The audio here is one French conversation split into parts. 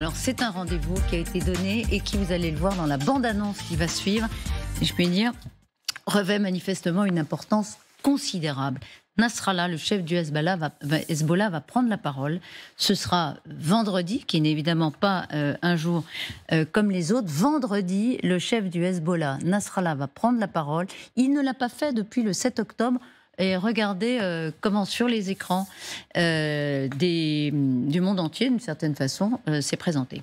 Alors c'est un rendez-vous qui a été donné et qui vous allez le voir dans la bande-annonce qui va suivre, Et je puis dire, revêt manifestement une importance considérable. Nasrallah, le chef du Hezbollah va, va prendre la parole. Ce sera vendredi, qui n'est évidemment pas euh, un jour euh, comme les autres. Vendredi, le chef du Hezbollah, Nasrallah, va prendre la parole. Il ne l'a pas fait depuis le 7 octobre et regarder euh, comment sur les écrans euh, des, du monde entier, d'une certaine façon, c'est euh, présenté.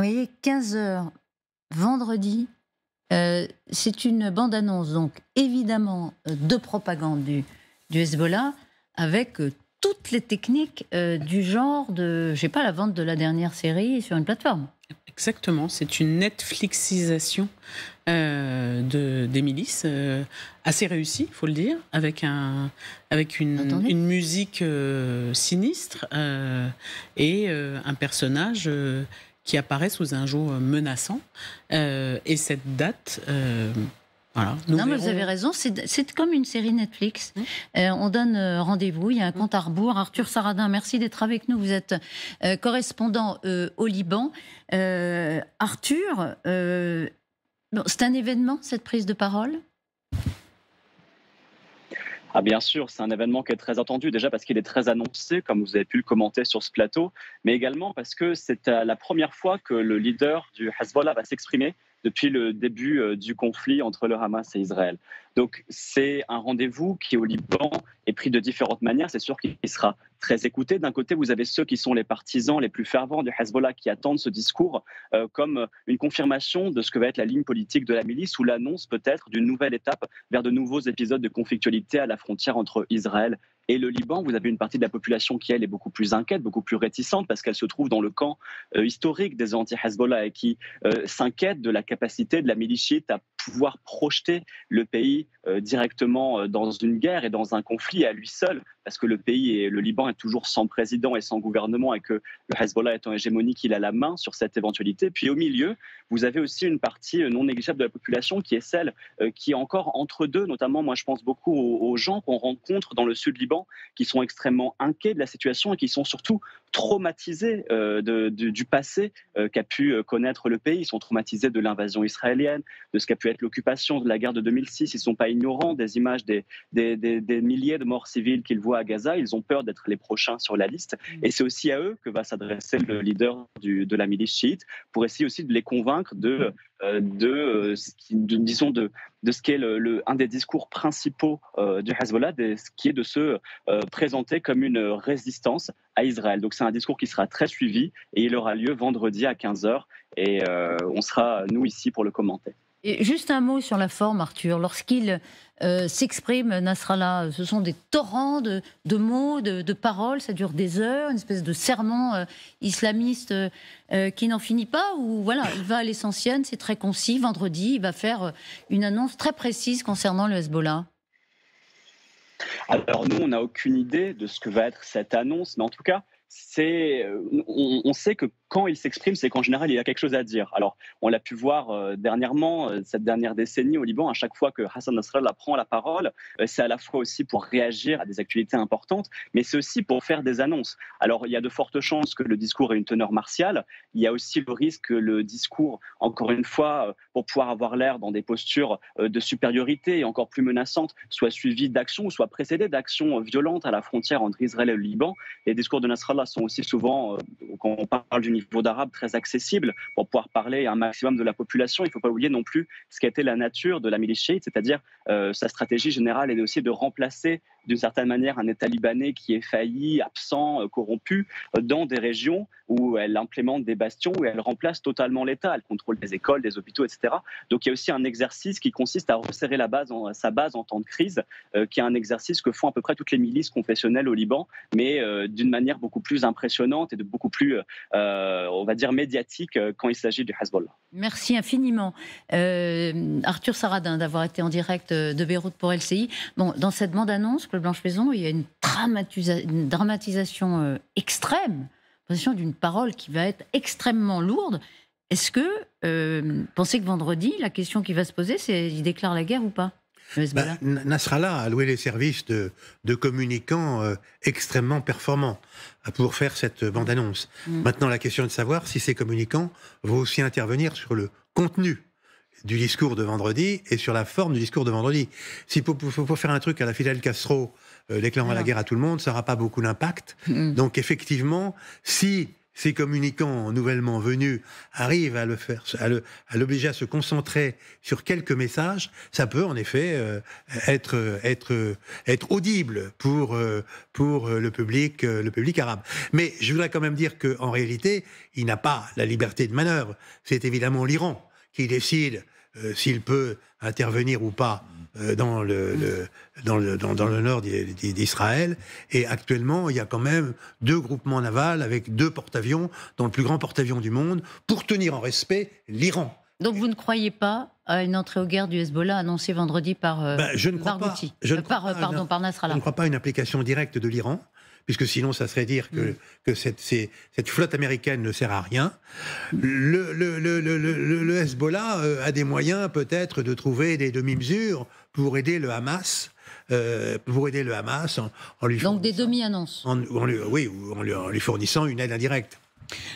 Vous voyez, 15h, vendredi, euh, c'est une bande-annonce, donc évidemment, euh, de propagande du, du Hezbollah, avec euh, toutes les techniques du genre de, je sais pas, la vente de la dernière série sur une plateforme. Exactement, c'est une Netflixisation euh, de, des milices, assez réussie, il faut le dire, avec, un, avec une, une musique sinistre et un personnage qui apparaît sous un jour euh, menaçant. Euh, et cette date... Euh, voilà, non, vous avez raison, c'est comme une série Netflix. Mmh. on donne rendez-vous, il y a un mmh. compte à rebours. Arthur Saradin, merci d'être avec nous. Vous êtes correspondant au Liban. Arthur, c'est un événement, cette prise de parole ah, bien sûr, c'est un événement qui est très attendu, déjà parce qu'il est très annoncé, comme vous avez pu le commenter sur ce plateau, mais également parce que c'est euh, la première fois que le leader du Hezbollah va s'exprimer depuis le début euh, du conflit entre le Hamas et Israël. Donc c'est un rendez-vous qui au Liban est pris de différentes manières. C'est sûr qu'il sera très écouté. D'un côté, vous avez ceux qui sont les partisans les plus fervents du Hezbollah qui attendent ce discours euh, comme une confirmation de ce que va être la ligne politique de la milice ou l'annonce peut-être d'une nouvelle étape vers de nouveaux épisodes de conflictualité à la frontière entre Israël et le Liban, vous avez une partie de la population qui, elle, est beaucoup plus inquiète, beaucoup plus réticente, parce qu'elle se trouve dans le camp euh, historique des anti-Hezbollah et qui euh, s'inquiète de la capacité de la milice à pouvoir projeter le pays euh, directement dans une guerre et dans un conflit à lui seul parce que le pays et le Liban est toujours sans président et sans gouvernement et que le Hezbollah étant hégémonique, il a la main sur cette éventualité. Puis au milieu, vous avez aussi une partie euh, non négligeable de la population qui est celle euh, qui est encore entre deux, notamment moi je pense beaucoup aux gens qu'on rencontre dans le sud Liban qui sont extrêmement inquiets de la situation et qui sont surtout traumatisés euh, du passé qu'a pu connaître le pays. Ils sont traumatisés de l'invasion israélienne, de ce qu'a pu être l'occupation, de la guerre de 2006. Ils ne sont pas ignorants des images des, des, des milliers de morts civiles qu'ils voient à Gaza, ils ont peur d'être les prochains sur la liste. Mm. Et c'est aussi à eux que va s'adresser le leader de la milice chiite pour essayer aussi de les convaincre de, mm. euh, euh, disons de, de ce qu'est un des discours principaux euh, du Hezbollah, de, ce qui est de se présenter comme une résistance à Israël. Donc c'est un discours qui sera très suivi et il aura lieu vendredi à 15h et on sera, nous, ici pour le commenter. Et juste un mot sur la forme, Arthur. Lorsqu'il euh, s'exprime, Nasrallah, ce sont des torrents de, mots, de, paroles, ça dure des heures, une espèce de serment euh, islamiste euh, qui n'en finit pas, ou voilà, il va à l'essentiel, c'est très concis. Vendredi, il va faire une annonce très précise concernant le Hezbollah. Alors nous, on n'a aucune idée de ce que va être cette annonce, mais en tout cas, euh, on, sait que quand il s'exprime, c'est qu'en général, il y a quelque chose à dire. Alors, on l'a pu voir euh, dernièrement, euh, cette dernière décennie au Liban, à chaque fois que Hassan Nasrallah prend la parole, c'est à la fois aussi pour réagir à des actualités importantes, mais c'est aussi pour faire des annonces. Alors, il y a de fortes chances que le discours ait une teneur martiale. Il y a aussi le risque que le discours, encore une fois, pour pouvoir avoir l'air dans des postures de supériorité et encore plus menaçantes, soit suivi d'actions ou soit précédé d'actions violentes à la frontière entre Israël et le Liban. Les discours de Nasrallah sont aussi souvent, euh, quand on parle du niveau d'arabe, très accessibles pour pouvoir parler à un maximum de la population. Il ne faut pas oublier non plus ce qu'était la nature de la milice chiite, c'est-à-dire euh, sa stratégie générale est aussi de remplacer d'une certaine manière un État libanais qui est failli, absent, euh, corrompu, dans des régions où elle implémente des bastions, où elle remplace totalement l'État. Elle contrôle des écoles, des hôpitaux, etc. Donc il y a aussi un exercice qui consiste à resserrer la base sa base en temps de crise, qui est un exercice que font à peu près toutes les milices confessionnelles au Liban, mais d'une manière beaucoup plus plus impressionnante et de beaucoup plus, euh, on va dire, médiatique euh, quand il s'agit du Hezbollah. Merci infiniment, euh, Arthur Saradin, d'avoir été en direct de Beyrouth pour LCI. Bon, dans cette bande-annonce, le Blanche Maison, il y a une, une dramatisation extrême, position d'une parole qui va être extrêmement lourde. Est-ce que, euh, pensez que vendredi, la question qui va se poser, c'est il déclare la guerre ou pas bah, Nasrallah a loué les services de, communicants euh, extrêmement performants euh, pour faire cette euh, bande-annonce. Mm. Mm. Maintenant, la question est de savoir si ces communicants vont aussi intervenir sur le contenu du discours de vendredi et sur la forme du discours de vendredi. Si pour, faire un truc à la fidèle Castro, euh, déclarant ah. la guerre à tout le monde, ça n'aura pas beaucoup d'impact. Mm. Donc effectivement, si ces communicants nouvellement venus arrivent à le faire, à l'obliger à, se concentrer sur quelques messages, ça peut en effet euh, être être audible pour euh, euh, le public arabe. Mais je voudrais quand même dire qu'en réalité, il n'a pas la liberté de manœuvre. C'est évidemment l'Iran qui décide s'il peut intervenir ou pas euh, dans, le, dans, le, dans, le nord d'Israël. Et actuellement, il y a quand même deux groupements navals avec deux porte-avions, dans le plus grand porte-avions du monde, pour tenir en respect l'Iran. Donc vous ne croyez pas à une entrée aux guerres du Hezbollah annoncée vendredi par euh, ben, je pas, euh, par Nasrallah. Je ne crois pas à une application directe de l'Iran, puisque sinon ça serait dire que, mm. que cette, cette, flotte américaine ne sert à rien. Le, le Hezbollah a des moyens peut-être de trouver des demi-mesures pour aider le Hamas. Euh, pour aider le Hamas en, en lui Donc des demi-annonces. oui, en lui, en lui fournissant une aide indirecte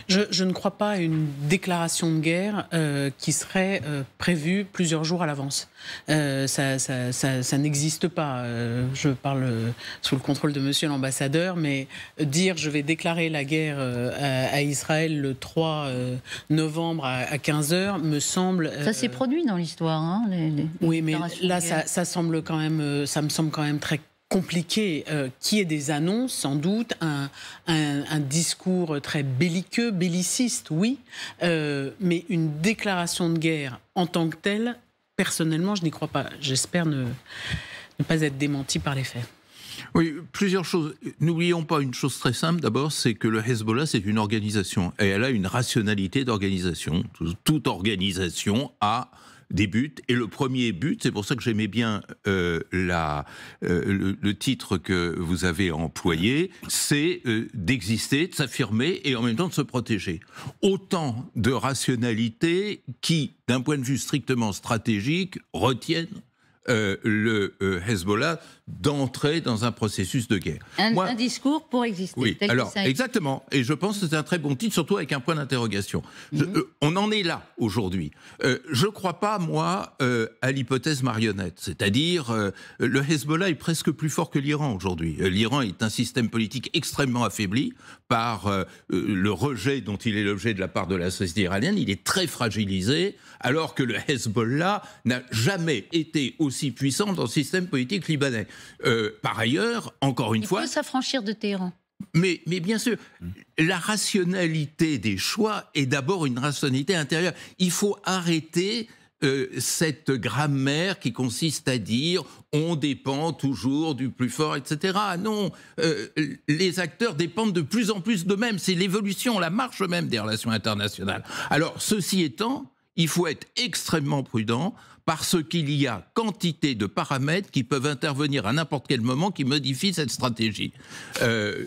je, ne crois pas à une déclaration de guerre euh, qui serait euh, prévue plusieurs jours à l'avance. Euh, ça, n'existe pas. je parle sous le contrôle de monsieur l'ambassadeur, mais dire je vais déclarer la guerre à, Israël le 3 novembre à, 15h me semble. ça s'est produit dans l'histoire. Hein, oui, mais là, ça, semble quand même, ça me semble quand même très compliqué, euh, qui est des annonces, sans doute, un, discours très belliqueux, belliciste, oui, euh, mais une déclaration de guerre en tant que telle, personnellement, je n'y crois pas. J'espère ne, ne pas être démenti par les faits. Oui, plusieurs choses. N'oublions pas une chose très simple d'abord, c'est que le Hezbollah, c'est une organisation et elle a une rationalité d'organisation. Toute organisation a des buts. Et le premier but, c'est pour ça que j'aimais bien euh, la, euh, le, titre que vous avez employé, c'est euh, d'exister, de s'affirmer et en même temps de se protéger. Autant de rationalités qui, d'un point de vue strictement stratégique, retiennent le Hezbollah d'entrer dans un processus de guerre. Un, discours pour exister. Oui, alors exactement. Et je pense que c'est un très bon titre, surtout avec un point d'interrogation. Mhm. Euh, on en est là aujourd'hui. Euh, je ne crois pas, moi, euh, à l'hypothèse marionnette. C'est-à-dire, le Hezbollah est presque plus fort que l'Iran aujourd'hui. L'Iran est un système politique extrêmement affaibli par le rejet dont il est l'objet de la part de la société iranienne. Il est très fragilisé, alors que le Hezbollah n'a jamais été aussi puissant dans le système politique libanais. Euh, par ailleurs, encore une fois... Il peut s'affranchir de Téhéran. Mais, mais, bien sûr, la rationalité des choix est d'abord une rationalité intérieure. Il faut arrêter euh, cette grammaire qui consiste à dire on dépend toujours du plus fort, etc. Non, euh, les acteurs dépendent de plus en plus d'eux-mêmes. C'est l'évolution, la marche même des relations internationales. Alors, ceci étant, il faut être extrêmement prudent parce qu'il y a quantité de paramètres qui peuvent intervenir à n'importe quel moment qui modifient cette stratégie. Euh,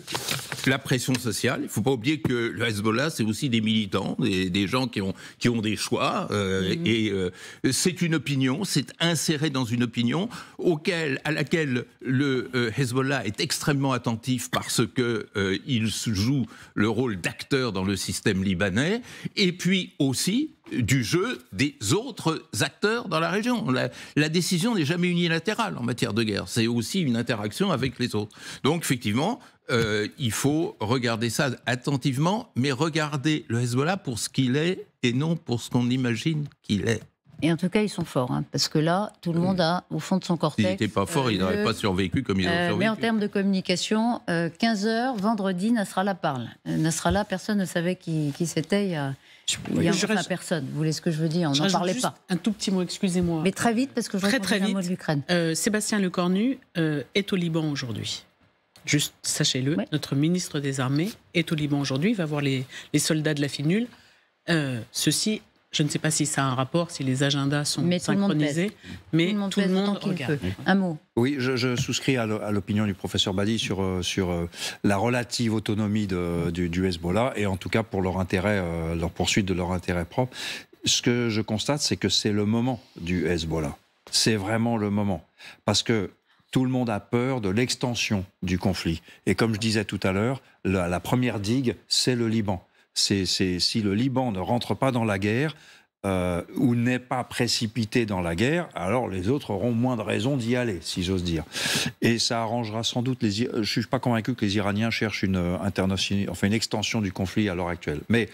la pression sociale, il ne faut pas oublier que le Hezbollah, c'est aussi des militants, des, gens qui ont, qui ont des choix, euh, mm-hmm. et euh, c'est une opinion, c'est inséré dans une opinion auquel, à laquelle le Hezbollah est extrêmement attentif parce qu'il joue le rôle d'acteur dans le système libanais, et puis aussi du jeu des autres acteurs dans la région. La, décision n'est jamais unilatérale en matière de guerre. C'est aussi une interaction avec les autres. Donc, effectivement, euh, il faut regarder ça attentivement, mais regarder le Hezbollah pour ce qu'il est et non pour ce qu'on imagine qu'il est. Et en tout cas, ils sont forts, hein, parce que là, tout le monde a, au fond de son cortex... S'ils n'étaient pas forts, il ils euh, n'auraient pas survécu comme ils ont euh, survécu. Mais en termes de communication, 15h, euh, vendredi, Nasrallah parle. Nasrallah, personne ne savait qui, qui c'était il y a... Il n'y a personne. Vous voulez ce que je veux dire On n'en parlait pas. Un tout petit mot, excusez-moi. Mais très vite, parce que je très, très vite. un mot de l'Ukraine. Sébastien Lecornu est au Liban aujourd'hui. Juste, sachez-le, notre ministre des Armées est au Liban aujourd'hui. Il va voir les, les soldats de la Finule. Euh, ceci je ne sais pas si ça a un rapport, si les agendas sont synchronisés, mais tout le monde, Un mot. Oui, je, souscris à l'opinion du professeur Badi sur, euh, sur euh, la relative autonomie du, Hezbollah et en tout cas pour leur intérêt, euh, leur poursuite de leur intérêt propre. Ce que je constate, c'est que c'est le moment du Hezbollah. C'est vraiment le moment. Parce que tout le monde a peur de l'extension du conflit. Et comme je disais tout à l'heure, la, première digue, c'est le Liban si le Liban ne rentre pas dans la guerre, euh, ou n'est pas précipité dans la guerre, alors les autres auront moins de raisons d'y aller, si j'ose dire. Et ça arrangera sans doute les. Euh, je suis pas convaincu que les Iraniens cherchent une euh, une extension du conflit à l'heure actuelle. Mais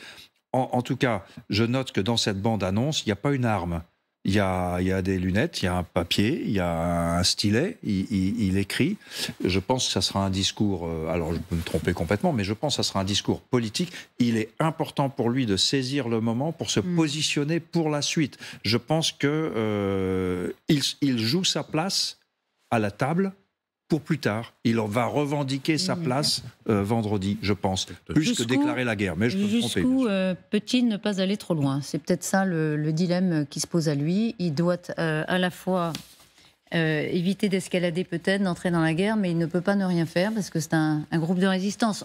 en, en, tout cas, je note que dans cette bande annonce, il n'y a pas une arme. Il y, a, il y a, des lunettes, il y a un papier, il y a un stylet, il, il, écrit. Je pense que ça sera un discours, euh, alors je peux me tromper complètement, mais je pense que ça sera un discours politique. Il est important pour lui de saisir le moment pour se mm. positionner pour la suite. Je pense que euh, il, joue sa place à la table pour plus tard. Il va revendiquer sa mmh. place euh, vendredi, je pense, plus que déclarer la guerre. Mais je peux peut-il euh, ne pas aller trop loin C'est peut-être ça le, dilemme euh, qui se pose à lui. Il doit à la fois éviter d'escalader peut-être, d'entrer dans la guerre, mais il ne peut pas ne rien faire parce que c'est un groupe de résistance.